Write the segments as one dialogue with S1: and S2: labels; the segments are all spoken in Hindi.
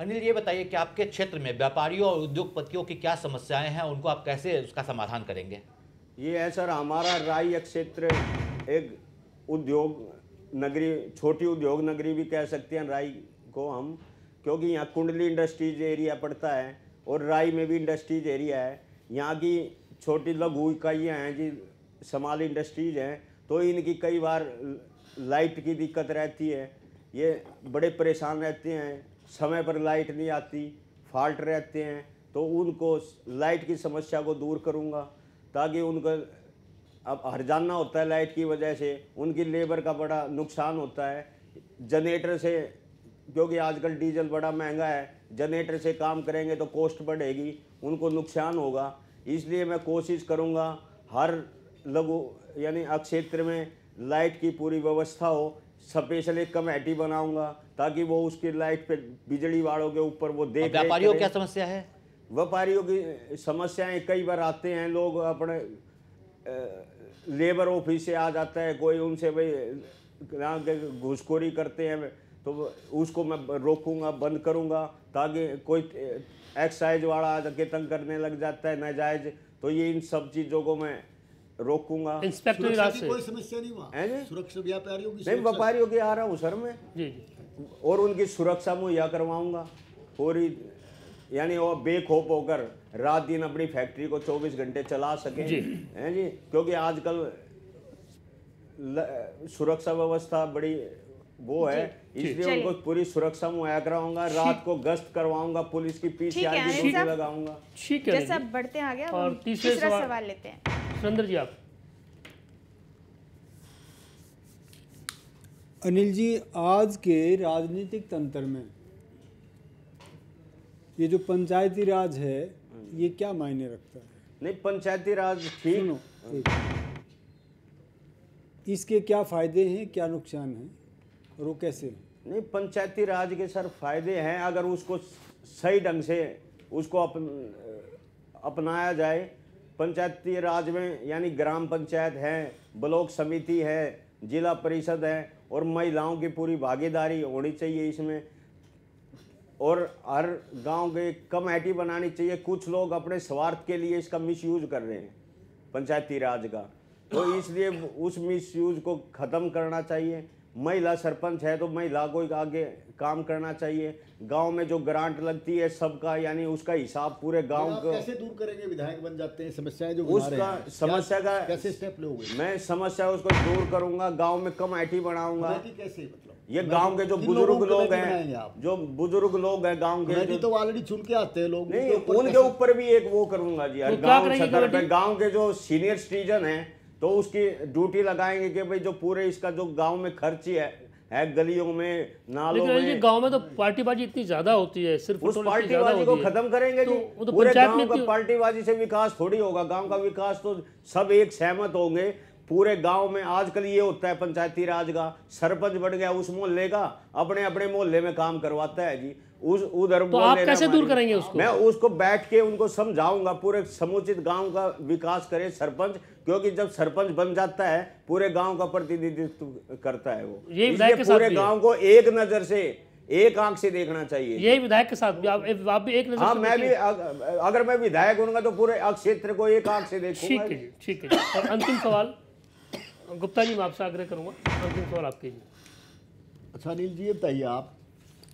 S1: अनिल ये बताइए कि आपके क्षेत्र में व्यापारियों और उद्योगपतियों की क्या समस्याएं हैं उनको आप कैसे उसका समाधान करेंगे ये है सर हमारा राय क्षेत्र एक उद्योग नगरी छोटी उद्योग नगरी भी कह सकते हैं राय को हम क्योंकि यहाँ कुंडली इंडस्ट्रीज एरिया पड़ता है और राय में भी इंडस्ट्रीज एरिया है यहाँ की छोटी लघु इकाइयाँ हैं जी समाल इंडस्ट्रीज हैं तो इनकी कई बार लाइट की दिक्कत रहती है ये बड़े परेशान रहते हैं समय पर लाइट नहीं आती फाल्ट रहते हैं तो उनको लाइट की समस्या को दूर करूँगा ताकि उनका अब हरजाना होता है लाइट की वजह से उनकी लेबर का बड़ा नुकसान होता है जनरेटर से क्योंकि आजकल डीजल बड़ा महंगा है जनरेटर से काम करेंगे तो कॉस्ट बढ़ेगी उनको नुकसान होगा इसलिए मैं कोशिश करूँगा हर लघु यानी क्षेत्र में लाइट की पूरी व्यवस्था हो स्पेशल एक कमेटी बनाऊँगा ताकि वो उसकी लाइट पे बिजली वालों के ऊपर वो देख व्यापारियों क्या समस्या है व्यापारियों की समस्याएं कई बार आते हैं लोग अपने लेबर ऑफिस से आ जाता है कोई उनसे भाई घुसखोरी करते हैं तो उसको मैं रोकूंगा बंद करूंगा ताकि कोई एक्साइज वाला के तंग करने लग जाता है नाजायज तो ये इन सब चीज़ों को मैं रोकूंगा इंस्पेक्टर कोई समस्या नहीं हुआ है व्यापारियों की नहीं व्यापारियों की आ रहा हूँ सर मैं जी जी और उनकी सुरक्षा मुहैया करवाऊंगा पूरी यानी वो बेखोप होकर रात दिन अपनी फैक्ट्री को 24 घंटे चला सके जी हैं जी क्योंकि आजकल सुरक्षा व्यवस्था बड़ी वो है इसलिए उनको पूरी सुरक्षा मुहैया कराऊंगा रात को गश्त करवाऊंगा पुलिस की पीछे लगाऊंगा ठीक है जैसा
S2: बढ़ते आगे और तीसरा सवाल लेते हैं
S1: सुरेंद्र जी आप अनिल जी आज के राजनीतिक तंत्र में ये जो पंचायती राज है ये क्या मायने रखता है नहीं पंचायती राज ठीक इसके क्या फायदे हैं क्या नुकसान हैं और वो कैसे नहीं पंचायती राज के सर फायदे हैं अगर उसको सही ढंग से उसको अपन अपनाया जाए पंचायती राज में यानी ग्राम पंचायत है ब्लॉक समिति है जिला परिषद है और महिलाओं की पूरी भागीदारी होनी चाहिए इसमें और हर गांव के कमेटी बनानी चाहिए कुछ लोग अपने स्वार्थ के लिए इसका मिसयूज कर रहे हैं पंचायती राज का तो इसलिए उस मिसयूज को ख़त्म करना चाहिए महिला सरपंच है तो महिला को आगे काम करना चाहिए गांव में जो ग्रांट लगती है सबका यानी उसका हिसाब पूरे तो गांव को कैसे दूर करेंगे विधायक बन जाते हैं समस्याएं जो उसका समस्या का कैसे स्टेप लोगे मैं समस्या उसको दूर करूंगा गांव में कम टी बनाऊंगा कैसे मतलब ये गांव के जो बुजुर्ग लोग हैं जो बुजुर्ग लोग हैं गांव के तो ऑलरेडी चुन के आते हैं लोग नहीं उनके ऊपर भी एक वो करूंगा जी तो गांव गाँव के जो सीनियर सिटीजन है तो उसकी ड्यूटी लगाएंगे कि भाई जो पूरे इसका जो गांव में खर्ची है है गलियों में नालों में
S3: गांव में तो पार्टीबाजी इतनी ज्यादा होती है सिर्फ उस पार्टीबाजी को खत्म करेंगे तो, जी तो पूरे गांव का
S1: पार्टीबाजी से विकास थोड़ी होगा गांव का विकास तो सब एक सहमत होंगे पूरे गांव में आजकल ये होता है पंचायती राज का सरपंच बढ़ गया उस मोहल्ले का अपने अपने मोहल्ले में काम करवाता है जी उस उधर तो आप कैसे दूर करेंगे उसको मैं उसको बैठ के उनको समझाऊंगा पूरे समुचित गांव का विकास करे सरपंच क्योंकि जब सरपंच बन जाता है पूरे गांव का प्रतिनिधित्व करता है वो ये पूरे गांव को एक नजर से एक आंख से देखना चाहिए
S3: ये विधायक के साथ भी आप, आप भी एक नजर हाँ मैं भी
S1: अगर मैं विधायक बनूंगा तो पूरे क्षेत्र को एक आंख से देखूंगा ठीक है ठीक है अंतिम सवाल गुप्ता जी मैं आपसे आग्रह करूँगा अंतिम सवाल आपके लिए अच्छा अनिल जी ये बताइए आप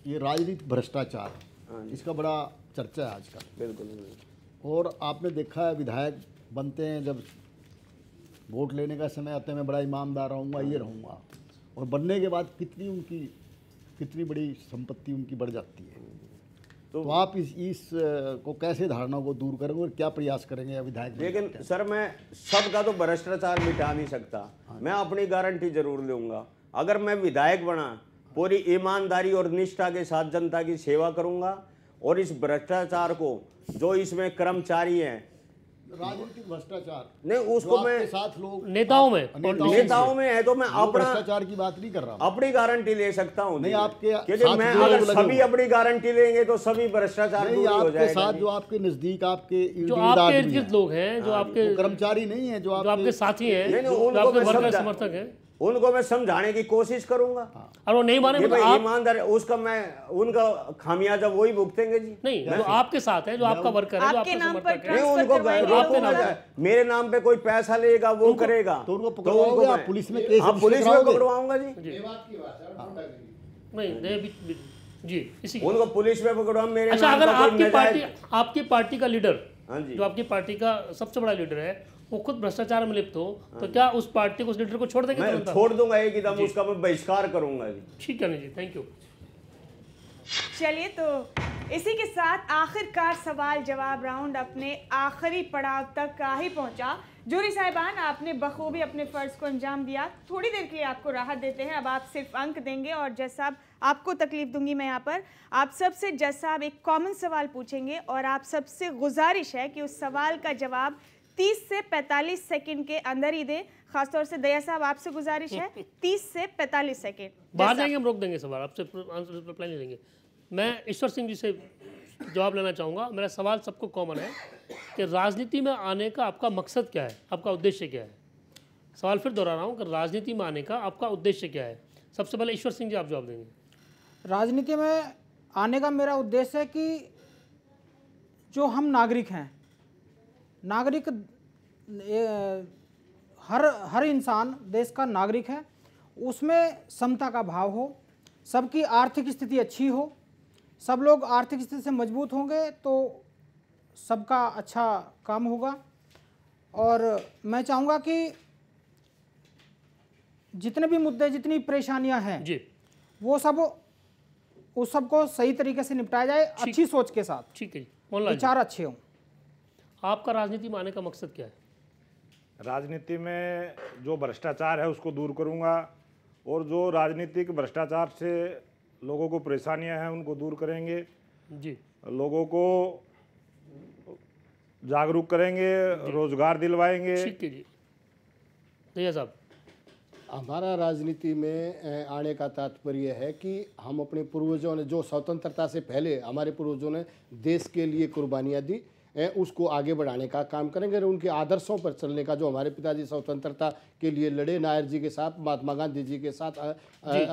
S1: ये राजनीतिक भ्रष्टाचार हाँ इसका बड़ा चर्चा है आजकल बिल्कुल और आपने देखा है विधायक बनते हैं जब वोट लेने का समय आते हैं मैं बड़ा ईमानदार रहूँगा ये रहूँगा और बनने के बाद कितनी उनकी कितनी बड़ी संपत्ति उनकी बढ़ जाती है तो, तो आप इस इस को कैसे धारणा को दूर करेंगे और क्या प्रयास करेंगे विधायक लेकिन सर मैं सबका तो भ्रष्टाचार मिटा नहीं सकता हाँ। मैं अपनी गारंटी जरूर लूंगा अगर मैं विधायक बना पूरी ईमानदारी और निष्ठा के साथ जनता की सेवा करूंगा और इस भ्रष्टाचार को जो इसमें कर्मचारी हैं राजनीतिक भ्रष्टाचार नहीं उसको मैं साथ लोग नेताओं में नेताओं में है तो मैं अपना भ्रष्टाचार की बात नहीं कर रहा अपनी गारंटी ले सकता हूँ नहीं आपके मैं अगर सभी अपनी गारंटी लेंगे तो सभी भ्रष्टाचार आपके साथ जो आपके नजदीक आपके जो आपके
S3: लोग हैं जो हाँ आपके कर्मचारी नहीं है जो आपके साथी है समर्थक
S1: है उनको मैं समझाने की कोशिश करूंगा हाँ। और वो नहीं माने मतलब आप उसका मैं उनका खामियाजा वही भुगतेंगे जी नहीं जो आपके
S3: साथ है जो आपका वर्कर है जो आपके नाम पर नहीं उनको
S1: मेरे नाम पे कोई पैसा लेगा वो करेगा तो उनको तो आप पुलिस में केस हाँ, पुलिस में पकड़वाऊंगा जी ये बात बात की है हाँ। नहीं जी इसी उनको पुलिस में पकड़वा मेरे अच्छा अगर आपकी पार्टी
S3: आपकी पार्टी का लीडर जो आपकी पार्टी का सबसे बड़ा लीडर है वो खुद भ्रष्टाचार में लिप्त हो तो हाँ क्या उस पार्टी को उस लीडर को छोड़ देंगे छोड़ दूंगा एक एकदम उसका
S1: मैं बहिष्कार करूंगा
S3: ठीक है जी थैंक यू
S2: चलिए तो इसी के साथ आखिरकार सवाल जवाब राउंड अपने आखिरी पड़ाव तक का ही पहुंचा जूरी साहिबान आपने बखूबी अपने फ़र्ज को अंजाम दिया थोड़ी देर के लिए आपको राहत देते हैं अब आप सिर्फ अंक देंगे और जज साहब आपको तकलीफ दूंगी मैं यहाँ पर आप सबसे जज साहब एक कॉमन सवाल पूछेंगे और आप सबसे गुजारिश है कि उस सवाल का जवाब 30 से 45 सेकंड के अंदर ही दें खासतौर से दया साहब आपसे गुजारिश है 30 से 45 सेकंड बाहर जाएंगे
S3: हम रोक देंगे सवाल आपसे आंसर रिप्लाई नहीं देंगे मैं ईश्वर सिंह जी से जवाब लेना चाहूँगा मेरा सवाल सबको कॉमन है कि राजनीति में आने का आपका मकसद क्या है आपका उद्देश्य क्या है सवाल फिर दोहरा रहा हूँ कि राजनीति में आने का आपका उद्देश्य क्या है सबसे पहले ईश्वर सिंह जी आप जवाब देंगे
S1: राजनीति में आने का मेरा उद्देश्य है कि जो हम नागरिक हैं नागरिक हर हर इंसान देश का नागरिक है उसमें समता का भाव हो सबकी आर्थिक स्थिति अच्छी हो सब लोग आर्थिक स्थिति से मजबूत होंगे तो सबका अच्छा काम होगा और मैं चाहूँगा कि जितने भी मुद्दे जितनी परेशानियाँ हैं जी वो सब उस सबको सही तरीके से निपटाया जाए अच्छी सोच के साथ ठीक है विचार अच्छे हों आपका
S3: राजनीति में आने का मकसद क्या है
S1: राजनीति में जो भ्रष्टाचार है उसको दूर करूँगा और जो राजनीतिक भ्रष्टाचार से लोगों को परेशानियां हैं उनको दूर करेंगे जी लोगों को जागरूक करेंगे रोजगार दिलवाएंगे ठीक है जी भैया साहब हमारा राजनीति में आने का तात्पर्य है कि हम अपने पूर्वजों ने जो स्वतंत्रता से पहले हमारे पूर्वजों ने देश के लिए कुर्बानियाँ दी उसको आगे बढ़ाने का काम करेंगे और उनके आदर्शों पर चलने का जो हमारे पिताजी स्वतंत्रता के लिए लड़े नायर जी के साथ महात्मा गांधी जी के साथ उसमें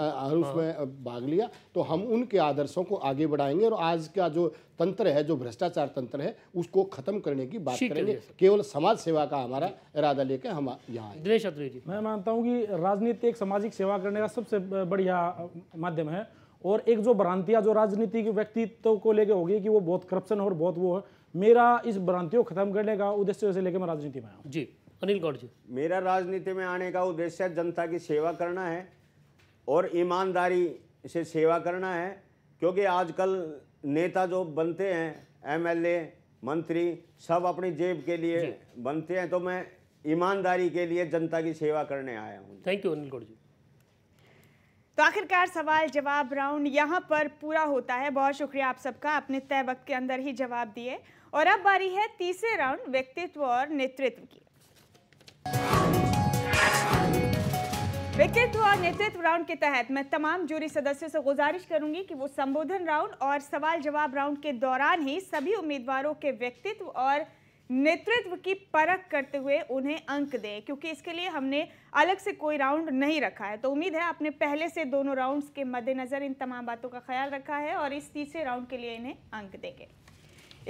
S1: हाँ। भाग लिया तो हम उनके आदर्शों को आगे बढ़ाएंगे और आज का जो तंत्र है जो भ्रष्टाचार तंत्र है उसको खत्म करने की बात करेंगे केवल समाज सेवा का हमारा इरादा लेकर हम यहाँ
S3: दिनेश जी मैं मानता हूँ कि राजनीति एक सामाजिक सेवा करने का सबसे बढ़िया माध्यम है और एक जो भ्रांतियाँ जो राजनीतिक व्यक्तित्व को लेकर होगी कि वो बहुत करप्शन और बहुत वो है मेरा इस भ्रांति को खत्म करने
S1: का उद्देश्य से लेकर मैं राजनीति में आया जी अनिल गौड़ जी मेरा राजनीति में आने का उद्देश्य जनता की सेवा करना है और ईमानदारी से सेवा करना है क्योंकि आजकल नेता जो बनते हैं एमएलए मंत्री सब अपनी जेब के लिए बनते हैं तो मैं ईमानदारी के लिए जनता की सेवा करने आया हूँ थैंक यू अनिल गौड़ जी
S2: तो आखिरकार सवाल जवाब राउंड यहाँ पर पूरा होता है बहुत शुक्रिया आप सबका अपने तय वक्त के अंदर ही जवाब दिए और अब बारी है तीसरे राउंड व्यक्तित्व और नेतृत्व की व्यक्तित्व और नेतृत्व राउंड के तहत मैं तमाम जूरी सदस्यों से गुजारिश करूंगी कि वो संबोधन राउंड और सवाल जवाब राउंड के दौरान ही सभी उम्मीदवारों के व्यक्तित्व और नेतृत्व की परख करते हुए उन्हें अंक दें क्योंकि इसके लिए हमने अलग से कोई राउंड नहीं रखा है तो उम्मीद है आपने पहले से दोनों राउंड्स के मद्देनज़र इन तमाम बातों का ख्याल रखा है और इस तीसरे राउंड के लिए इन्हें अंक देंगे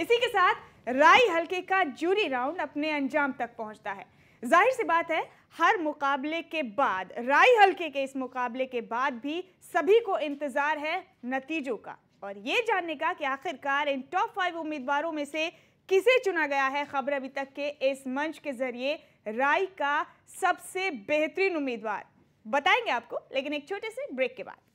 S2: इसी के साथ राय हल्के का जूरी राउंड अपने अंजाम तक पहुंचता है जाहिर सी बात है हर मुकाबले के बाद राय हल्के के इस मुकाबले के बाद भी सभी को इंतज़ार है नतीजों का और ये जानने का कि आखिरकार इन टॉप फाइव उम्मीदवारों में से किसे चुना गया है खबर अभी तक के इस मंच के जरिए राय का सबसे बेहतरीन उम्मीदवार बताएंगे आपको लेकिन एक छोटे से ब्रेक के बाद